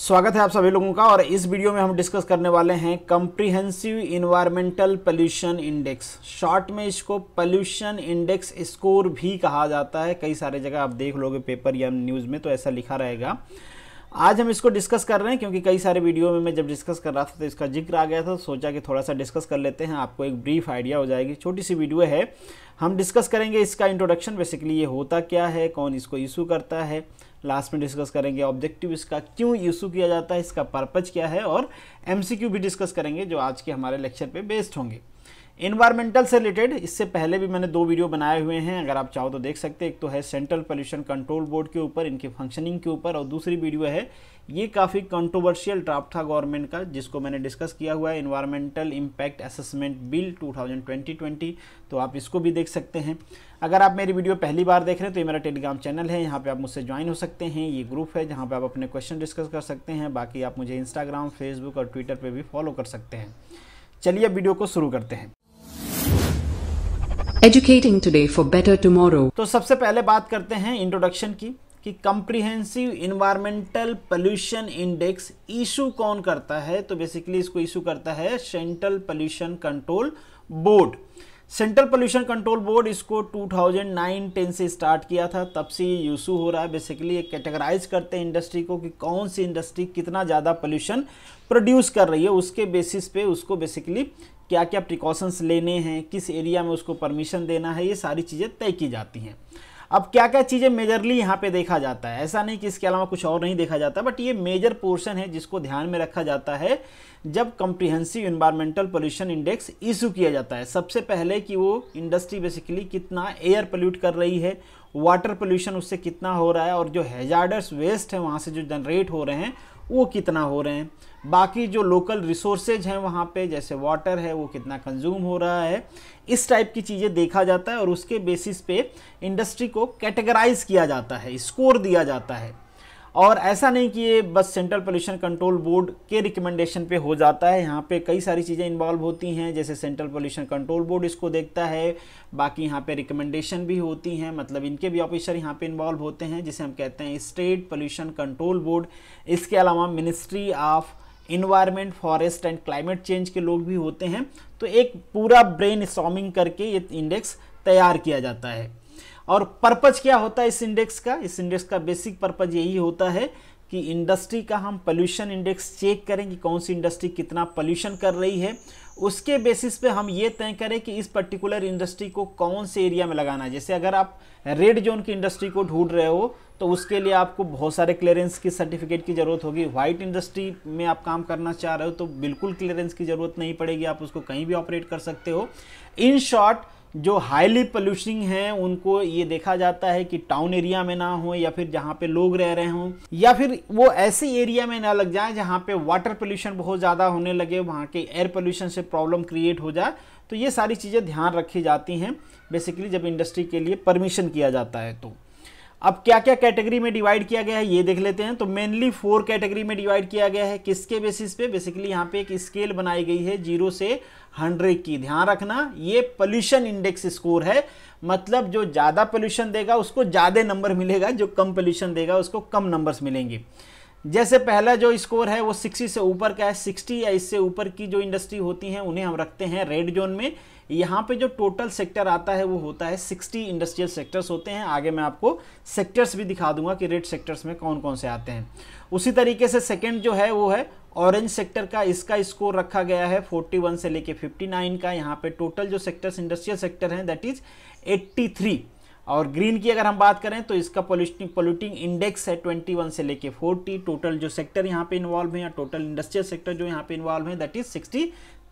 स्वागत है आप सभी लोगों का और इस वीडियो में हम डिस्कस करने वाले हैं comprehensive environmental pollution index short में इसको पोल्यूशन इंडेक्स स्कोर भी कहा जाता है कई सारे जगह आप देख लोगे पेपर या न्यूज़ में तो ऐसा लिखा रहेगा आज हम इसको डिस्कस कर रहे हैं क्योंकि कई सारे वीडियो में मैं जब डिस्कस कर रहा था तो इसका जिक्र आ गया था तो सोचा कि थोड़ा सा डिस्कस कर लेते हैं आपको एक ब्रीफ आइडिया हो जाएगी छोटी सी वीडियो है हम डिस्कस करेंगे इसका इंट्रोडक्शन बेसिकली ये होता क्या है कौन इसको इशू करता है लास्ट में डिस्कस करेंगे ऑब्जेक्टिव इसका क्यों इशू किया जाता है इसका पर्पज़ क्या है और एम भी डिस्कस करेंगे जो आज के हमारे लेक्चर पर बेस्ड होंगे इन्वायरमेंटल से रिलेटेड इससे पहले भी मैंने दो वीडियो बनाए हुए हैं अगर आप चाहो तो देख सकते हैं एक तो है सेंट्रल पोल्यूशन कंट्रोल बोर्ड के ऊपर इनकी फंक्शनिंग के ऊपर और दूसरी वीडियो है ये काफ़ी कंट्रोवर्शियल ड्राफ्ट था गवर्नमेंट का जिसको मैंने डिस्कस किया हुआ है environmental impact assessment bill two तो आप इसको भी देख सकते हैं अगर आप मेरी वीडियो पहली बार देख रहे हैं तो ये मेरा टेलीग्राम चैनल है यहाँ पे आप मुझसे ज्वाइन हो सकते हैं ये ग्रुप है जहाँ पे आप अपने क्वेश्चन डिस्कस कर सकते हैं बाकी आप मुझे इंस्टाग्राम फेसबुक और ट्विटर पर भी फॉलो कर सकते हैं चलिए वीडियो को शुरू करते हैं educating today for better tomorrow तो सबसे पहले बात करते हैं इंट्रोडक्शन की कि comprehensive environmental pollution index issue कौन करता है तो बेसिकली इसको इशू करता है central pollution control board central pollution control board इसको 2009-10 से स्टार्ट किया था तब से ये यूसू हो रहा है बेसिकली ये कैटेगराइज करते हैं इंडस्ट्री को कि कौन सी इंडस्ट्री कितना ज़्यादा पोल्यूशन प्रोड्यूस कर रही है उसके बेसिस पे उसको बेसिकली क्या क्या प्रिकॉशंस लेने हैं किस एरिया में उसको परमिशन देना है ये सारी चीज़ें तय की जाती हैं अब क्या क्या चीज़ें मेजरली यहाँ पे देखा जाता है ऐसा नहीं कि इसके अलावा कुछ और नहीं देखा जाता बट ये मेजर पोर्शन है जिसको ध्यान में रखा जाता है जब comprehensive environmental pollution index issue किया जाता है सबसे पहले कि वो इंडस्ट्री बेसिकली कितना एयर पोल्यूट कर रही है वाटर पोल्यूशन उससे कितना हो रहा है और जो हैजार्डस वेस्ट है वहाँ से जो जनरेट हो रहे हैं वो कितना हो रहे हैं बाकी जो लोकल रिसोर्सेज हैं वहाँ पे जैसे वाटर है वो कितना कंज्यूम हो रहा है इस टाइप की चीज़ें देखा जाता है और उसके बेसिस पे इंडस्ट्री को कैटेगराइज किया जाता है स्कोर दिया जाता है और ऐसा नहीं कि ये बस सेंट्रल पोल्यूशन कंट्रोल बोर्ड के रिकमेंडेशन पे हो जाता है यहाँ पे कई सारी चीज़ें इन्वॉल्व होती हैं जैसे सेंट्रल पोल्यूशन कंट्रोल बोर्ड इसको देखता है बाकी यहाँ पे रिकमेंडेशन भी होती हैं मतलब इनके भी ऑफिसर यहाँ पे इन्वॉल्व होते हैं जिसे हम कहते हैं स्टेट पोल्यूशन कंट्रोल बोर्ड इसके अलावा ministry of environment forest and climate change के लोग भी होते हैं तो एक पूरा ब्रेन स्टॉमिंग करके ये इंडेक्स तैयार किया जाता है और पर्पज क्या होता है इस इंडेक्स का इस इंडेक्स का बेसिक पर्पज यही होता है कि इंडस्ट्री का हम पोल्यूशन इंडेक्स चेक करें कि कौन सी इंडस्ट्री कितना पोल्यूशन कर रही है उसके बेसिस पे हम ये तय करें कि इस पर्टिकुलर इंडस्ट्री को कौन से एरिया में लगाना है जैसे अगर आप रेड जोन की इंडस्ट्री को ढूंढ रहे हो तो उसके लिए आपको बहुत सारे क्लियरेंस की सर्टिफिकेट की ज़रूरत होगी व्हाइट इंडस्ट्री में आप काम करना चाह रहे हो तो बिल्कुल क्लियरेंस की ज़रूरत नहीं पड़ेगी आप उसको कहीं भी ऑपरेट कर सकते हो इन शॉर्ट जो हाईली पोल्यूशनिंग हैं उनको ये देखा जाता है कि टाउन एरिया में ना हो या फिर जहाँ पे लोग रह रहे हों या फिर वो ऐसे एरिया में ना लग जाए जहाँ पे वाटर पोल्यूशन बहुत ज़्यादा होने लगे वहाँ के एयर पोल्यूशन से प्रॉब्लम क्रिएट हो जाए तो ये सारी चीज़ें ध्यान रखी जाती हैं बेसिकली जब इंडस्ट्री के लिए परमिशन किया जाता है तो अब क्या क्या कैटेगरी में डिवाइड किया गया है ये देख लेते हैं तो मेनली फोर कैटेगरी में डिवाइड किया गया है किसके बेसिस पे बेसिकली यहाँ पे एक स्केल बनाई गई है जीरो से हंड्रेड की ध्यान रखना ये पोल्यूशन इंडेक्स स्कोर है मतलब जो ज़्यादा पोल्यूशन देगा उसको ज़्यादा नंबर मिलेगा जो कम पोल्यूशन देगा उसको कम नंबर्स मिलेंगे जैसे पहला जो स्कोर है वो 60 से ऊपर का है 60 या इससे ऊपर की जो इंडस्ट्री होती हैं उन्हें हम रखते हैं रेड जोन में यहाँ पे जो टोटल सेक्टर आता है वो होता है 60 इंडस्ट्रियल सेक्टर्स होते हैं आगे मैं आपको सेक्टर्स भी दिखा दूंगा कि रेड सेक्टर्स में कौन कौन से आते हैं उसी तरीके से सेकेंड जो है वो है ऑरेंज सेक्टर का इसका स्कोर रखा गया है 41 से लेके 59 का यहाँ पे टोटल जो सेक्टर्स इंडस्ट्रियल सेक्टर हैं दैट इज 83 और ग्रीन की अगर हम बात करें तो इसका पोल्यूटिंग पोल्यूटिंग इंडेक्स है 21 से लेके 40 टोटल जो सेक्टर यहाँ पे इन्वॉल्व है या टोटल इंडस्ट्रियल सेक्टर जो यहाँ पे इन्वॉल्व है दैट इज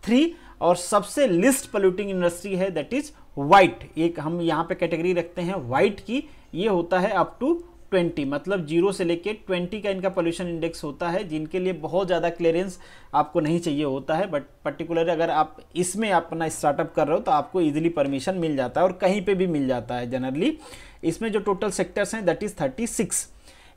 63 और सबसे लिस्ट पोल्यूटिंग इंडस्ट्री है दैट इज वाइट एक हम यहाँ पे कैटेगरी रखते हैं वाइट की ये होता है अप टू ट्वेंटी मतलब जीरो से लेके ट्वेंटी का इनका पोल्यूशन इंडेक्स होता है जिनके लिए बहुत ज़्यादा क्लियरेंस आपको नहीं चाहिए होता है बट पर्टिकुलर अगर आप इसमें अपना स्टार्टअप कर रहे हो तो आपको ईजिली परमिशन मिल जाता है और कहीं पर भी मिल जाता है जनरली इसमें जो टोटल सेक्टर्स हैं दैट इज़ थर्टी सिक्स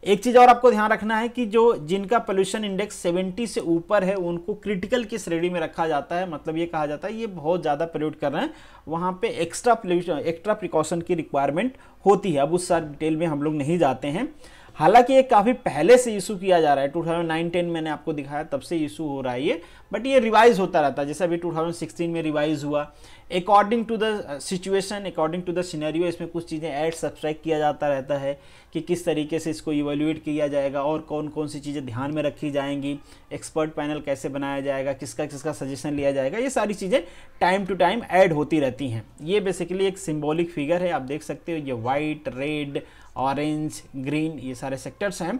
एक चीज़ और आपको ध्यान रखना है कि जो जिनका पोल्यूशन इंडेक्स 70 से ऊपर है उनको क्रिटिकल की श्रेणी में रखा जाता है मतलब ये कहा जाता है ये बहुत ज़्यादा पोल्यूट कर रहे हैं वहाँ पे एक्स्ट्रा पोल्यूशन एक्स्ट्रा प्रिकॉशन की रिक्वायरमेंट होती है अब उस सारी डिटेल में हम लोग नहीं जाते हैं हालांकि ये काफ़ी पहले से इशू किया जा रहा है टू थाउजेंड मैंने आपको दिखाया तब से इशू हो रहा है ये बट ये रिवाइज होता रहता है जैसे अभी टू में रिवाइज हुआ according to the situation according to the scenario इसमें कुछ चीज़ें ऐड सब्सट्रैक्ट किया जाता रहता है कि किस तरीके से इसको इवेल्यूएट किया जाएगा और कौन कौन सी चीज़ें ध्यान में रखी जाएंगी एक्सपर्ट पैनल कैसे बनाया जाएगा किसका किसका सजेशन लिया जाएगा ये सारी चीज़ें टाइम टू टाइम ऐड होती रहती हैं ये बेसिकली एक सिम्बॉलिक फिगर है आप देख सकते हो ये वाइट रेड ऑरेंज ग्रीन ये सारे सेक्टर्स हैं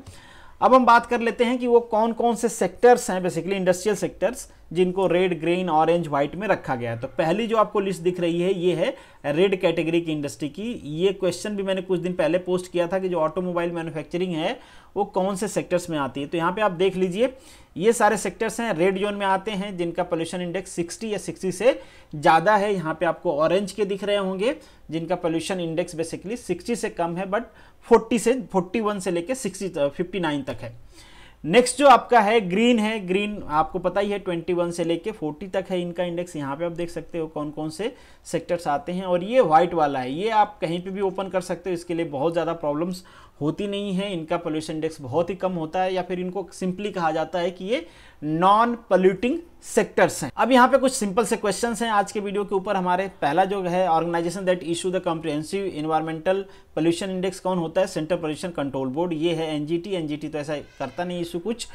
अब हम बात कर लेते हैं कि वो कौन कौन से सेक्टर्स हैं बेसिकली इंडस्ट्रियल सेक्टर्स जिनको रेड ग्रीन ऑरेंज व्हाइट में रखा गया है तो पहली जो आपको लिस्ट दिख रही है ये है रेड कैटेगरी की इंडस्ट्री की ये क्वेश्चन भी मैंने कुछ दिन पहले पोस्ट किया था कि जो ऑटोमोबाइल मैन्युफैक्चरिंग है वो कौन से सेक्टर्स में आती है तो यहाँ पे आप देख लीजिए ये सारे सेक्टर्स हैं रेड जोन में आते हैं जिनका पोल्यूशन इंडेक्स 60 या 60 से ज़्यादा है यहाँ पे आपको ऑरेंज के दिख रहे होंगे जिनका पोल्यूशन इंडेक्स बेसिकली 60 से कम है बट 40 से 41 से लेके 60 59 तक है नेक्स्ट जो आपका है ग्रीन है ग्रीन आपको पता ही है 21 से लेके 40 तक है इनका इंडेक्स यहाँ पे आप देख सकते हो कौन कौन से सेक्टर्स आते हैं और ये व्हाइट वाला है ये आप कहीं पे भी ओपन कर सकते हो इसके लिए बहुत ज़्यादा प्रॉब्लम्स होती नहीं है इनका पोल्यूशन इंडेक्स बहुत ही कम होता है या फिर इनको सिंपली कहा जाता है कि ये नॉन पोल्यूटिंग सेक्टर्स हैं अब यहाँ पे कुछ सिंपल से क्वेश्चन हैं आज के वीडियो के ऊपर हमारे पहला जो है organisation that issue the comprehensive environmental pollution index कौन होता है सेंट्रल पोल्यूशन कंट्रोल बोर्ड ये है एनजीटी एनजीटी तो ऐसा करता नहीं इशू कुछ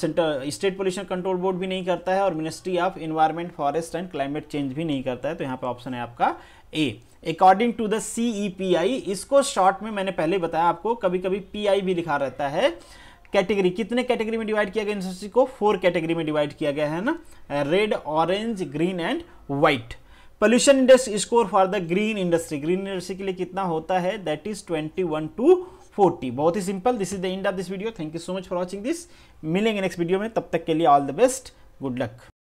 centre state pollution control board भी नहीं करता है और ministry of environment forest and climate change भी नहीं करता है तो यहाँ पर ऑप्शन है आपका A according to the C P I इसको शॉर्ट में मैंने पहले बताया आपको कभी कभी पी आई भी लिखा रहता है कैटेगरी कितने कैटेगरी में डिवाइड किया गया यूनिवर्सिटी को फोर कैटेगरी में डिवाइड किया गया है ना red orange green and white pollution index score for the green industry green industry के लिए कितना होता है that is twenty one to forty बहुत ही simple this is the end of this video thank you so much for watching this मिलेंगे next video में तब तक के लिए all the best good luck